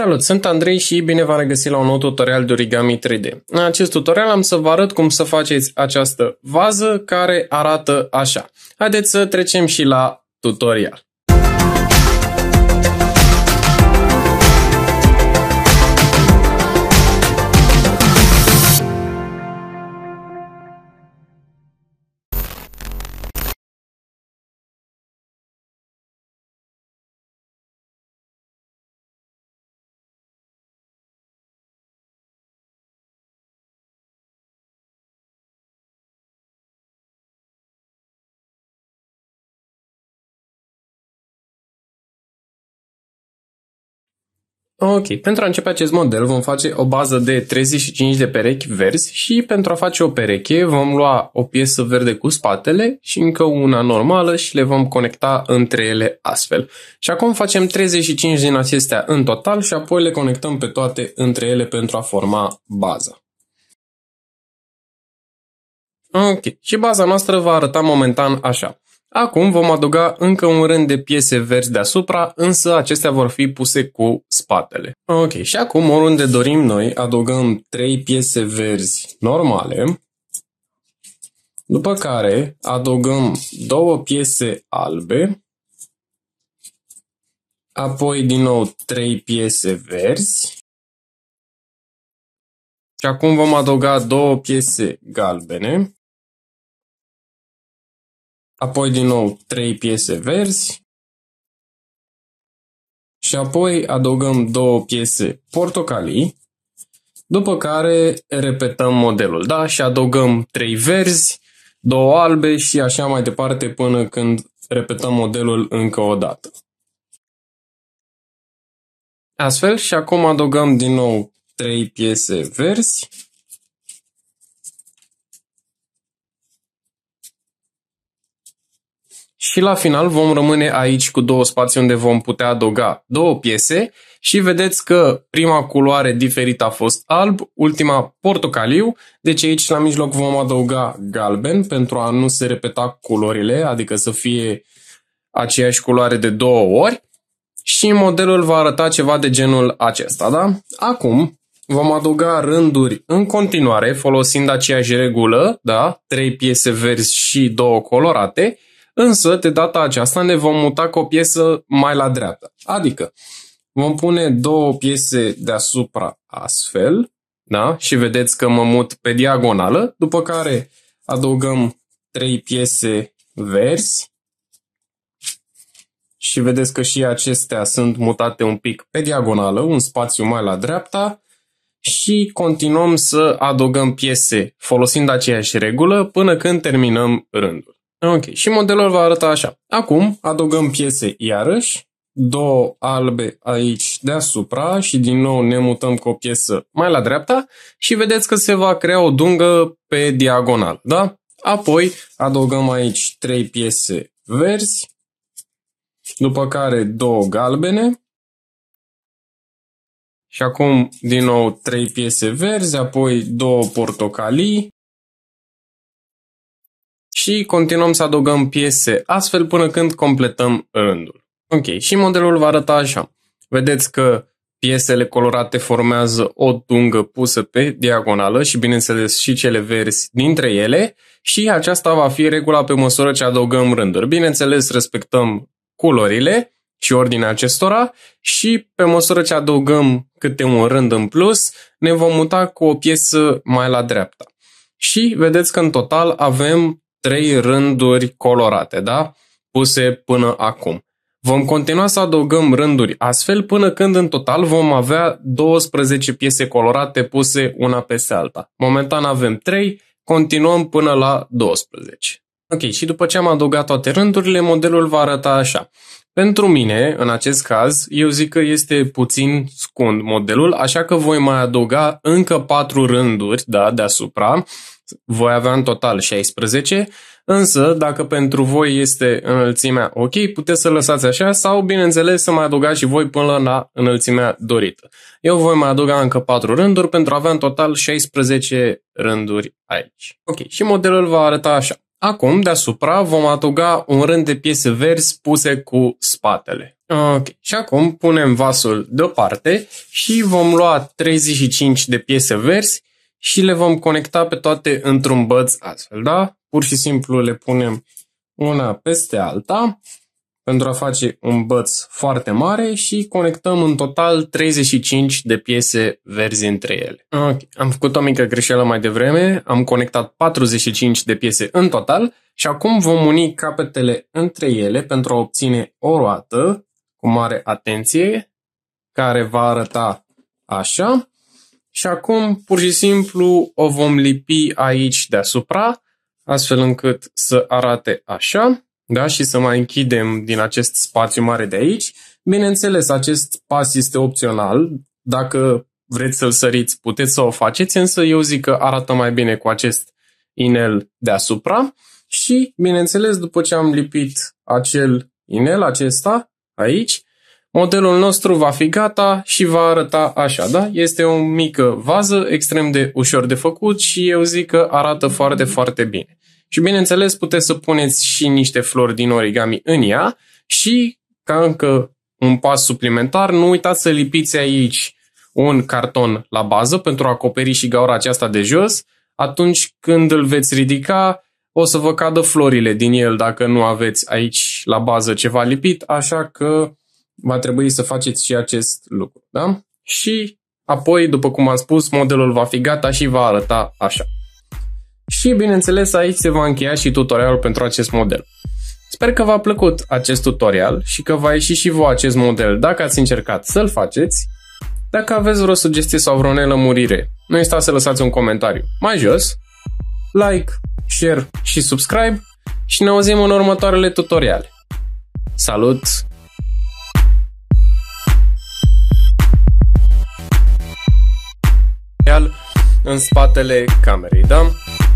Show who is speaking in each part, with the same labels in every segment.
Speaker 1: Salut, sunt Andrei și bine v-am regăsit la un nou tutorial de origami 3D. În acest tutorial am să vă arăt cum să faceți această vază care arată așa. Haideți să trecem și la tutorial. Ok, pentru a începe acest model vom face o bază de 35 de perechi verzi și pentru a face o pereche vom lua o piesă verde cu spatele și încă una normală și le vom conecta între ele astfel. Și acum facem 35 din acestea în total și apoi le conectăm pe toate între ele pentru a forma baza. Ok, și baza noastră va arăta momentan așa. Acum vom adăuga încă un rând de piese verzi deasupra, însă acestea vor fi puse cu spatele. Ok, și acum oriunde dorim noi adăugăm 3 piese verzi normale, după care adăugăm 2 piese albe, apoi din nou 3 piese verzi și acum vom adăuga 2 piese galbene, apoi din nou trei piese verzi și apoi adăugăm două piese portocalii, după care repetăm modelul, da? Și adăugăm trei verzi, două albe și așa mai departe până când repetăm modelul încă o dată. Astfel și acum adăugăm din nou trei piese verzi și la final vom rămâne aici cu două spații unde vom putea adăuga două piese și vedeți că prima culoare diferită a fost alb, ultima portocaliu, deci aici la mijloc vom adăuga galben pentru a nu se repeta culorile, adică să fie aceeași culoare de două ori și modelul va arăta ceva de genul acesta, da? Acum vom adăuga rânduri în continuare folosind aceeași regulă, da? Trei piese verzi și două colorate Însă, de data aceasta, ne vom muta cu o piesă mai la dreapta. Adică, vom pune două piese deasupra astfel, da? Și vedeți că mă mut pe diagonală, după care adăugăm trei piese verzi și vedeți că și acestea sunt mutate un pic pe diagonală, un spațiu mai la dreapta și continuăm să adăugăm piese folosind aceeași regulă până când terminăm rândul. Ok, și modelul va arăta așa. Acum adăugăm piese iarăși, două albe aici deasupra și din nou ne mutăm cu o piesă mai la dreapta și vedeți că se va crea o dungă pe diagonal, da? Apoi adăugăm aici trei piese verzi, după care două galbene și acum din nou trei piese verzi, apoi două portocalii și continuăm să adăugăm piese astfel până când completăm rândul. Ok, și modelul va arăta așa. Vedeți că piesele colorate formează o dungă pusă pe diagonală și bineînțeles și cele verzi dintre ele și aceasta va fi regula pe măsură ce adăugăm rânduri. Bineînțeles respectăm culorile și ordinea acestora și pe măsură ce adăugăm câte un rând în plus ne vom muta cu o piesă mai la dreapta. Și vedeți că în total avem trei rânduri colorate, da? Puse până acum. Vom continua să adăugăm rânduri astfel până când în total vom avea 12 piese colorate puse una peste alta. Momentan avem 3, continuăm până la 12. Ok, și după ce am adăugat toate rândurile, modelul va arăta așa. Pentru mine, în acest caz, eu zic că este puțin scund modelul, așa că voi mai adăuga încă patru rânduri da, deasupra, voi avea în total 16, însă dacă pentru voi este înălțimea ok, puteți să lăsați așa sau, bineînțeles, să mai adăugați și voi până la înălțimea dorită. Eu voi mai adăuga încă 4 rânduri pentru a avea în total 16 rânduri aici. Ok, și modelul va arăta așa. Acum, deasupra, vom adăuga un rând de piese verzi puse cu spatele. Ok, și acum punem vasul deoparte și vom lua 35 de piese verzi și le vom conecta pe toate într-un băț astfel, da? Pur și simplu le punem una peste alta pentru a face un băț foarte mare și conectăm în total 35 de piese verzi între ele. Okay. Am făcut o mică greșeală mai devreme, am conectat 45 de piese în total și acum vom uni capetele între ele pentru a obține o roată cu mare atenție care va arăta așa și acum pur și simplu o vom lipi aici deasupra, astfel încât să arate așa, da? și să mai închidem din acest spațiu mare de aici. Bineînțeles, acest pas este opțional, dacă vreți să-l săriți, puteți să o faceți, însă eu zic că arată mai bine cu acest inel deasupra și, bineînțeles, după ce am lipit acel inel acesta aici, Modelul nostru va fi gata și va arăta așa, da? Este o mică vază, extrem de ușor de făcut și eu zic că arată foarte, foarte bine. Și bineînțeles puteți să puneți și niște flori din origami în ea și, ca încă un pas suplimentar, nu uitați să lipiți aici un carton la bază pentru a acoperi și gaura aceasta de jos. Atunci când îl veți ridica, o să vă cadă florile din el dacă nu aveți aici la bază ceva lipit, așa că va trebui să faceți și acest lucru. Da? Și apoi, după cum am spus, modelul va fi gata și va arăta așa. Și bineînțeles aici se va încheia și tutorialul pentru acest model. Sper că v-a plăcut acest tutorial și că va ieși și voi acest model dacă ați încercat să-l faceți. Dacă aveți vreo sugestie sau vreo nelămurire, nu este să lăsați un comentariu mai jos, like, share și subscribe și ne auzim în următoarele tutoriale. Salut! în spatele camerei, da?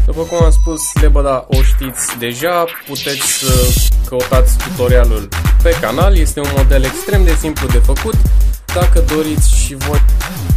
Speaker 1: După cum am spus, lebăda o știți deja, puteți să căutați tutorialul pe canal, este un model extrem de simplu de făcut, dacă doriți și voi